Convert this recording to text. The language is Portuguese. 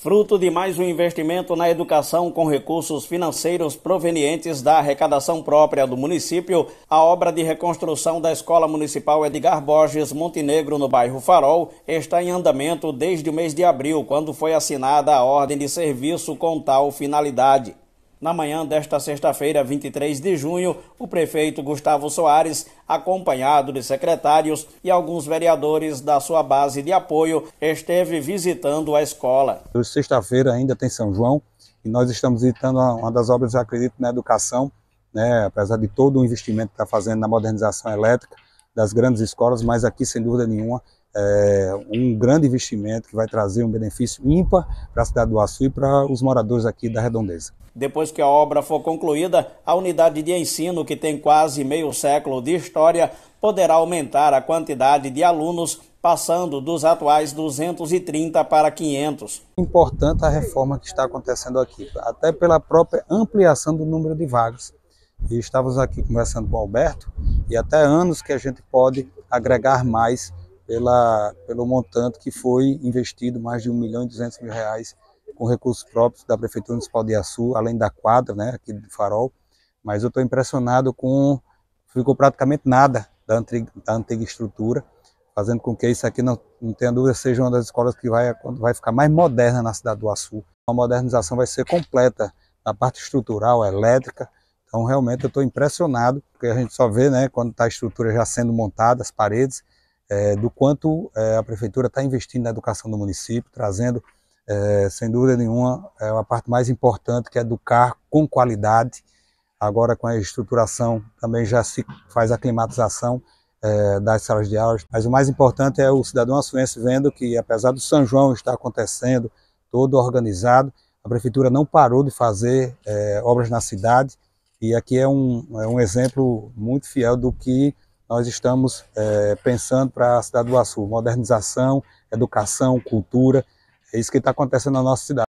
fruto de mais um investimento na educação com recursos financeiros provenientes da arrecadação própria do município, a obra de reconstrução da Escola Municipal Edgar Borges Montenegro, no bairro Farol, está em andamento desde o mês de abril, quando foi assinada a ordem de serviço com tal finalidade. Na manhã desta sexta-feira, 23 de junho, o prefeito Gustavo Soares, acompanhado de secretários e alguns vereadores da sua base de apoio, esteve visitando a escola. sexta-feira, ainda tem São João e nós estamos visitando uma das obras, acredito, na educação, né, apesar de todo o investimento que está fazendo na modernização elétrica das grandes escolas, mas aqui, sem dúvida nenhuma, é um grande investimento que vai trazer um benefício ímpar para a cidade do Açu e para os moradores aqui da Redondeza. Depois que a obra for concluída, a unidade de ensino, que tem quase meio século de história, poderá aumentar a quantidade de alunos, passando dos atuais 230 para 500. Importante a reforma que está acontecendo aqui, até pela própria ampliação do número de vagas. E estávamos aqui conversando com o Alberto, e até anos que a gente pode agregar mais pela, pelo montante que foi investido, mais de 1 milhão e 200 mil reais com recursos próprios da Prefeitura Municipal de Iaçu, além da quadra, né, aqui do Farol. Mas eu estou impressionado com... ficou praticamente nada da antiga, da antiga estrutura, fazendo com que isso aqui, não, não tenha dúvida, seja uma das escolas que vai, vai ficar mais moderna na cidade do Açu. A modernização vai ser completa na parte estrutural, elétrica, então realmente eu estou impressionado, porque a gente só vê né, quando está a estrutura já sendo montada, as paredes, é, do quanto é, a prefeitura está investindo na educação do município, trazendo, é, sem dúvida nenhuma, é a parte mais importante que é educar com qualidade. Agora com a estruturação também já se faz a climatização é, das salas de aulas, mas o mais importante é o cidadão açuense vendo que apesar do São João estar acontecendo, todo organizado, a prefeitura não parou de fazer é, obras na cidade, e aqui é um, é um exemplo muito fiel do que nós estamos é, pensando para a cidade do Açu. Modernização, educação, cultura, é isso que está acontecendo na nossa cidade.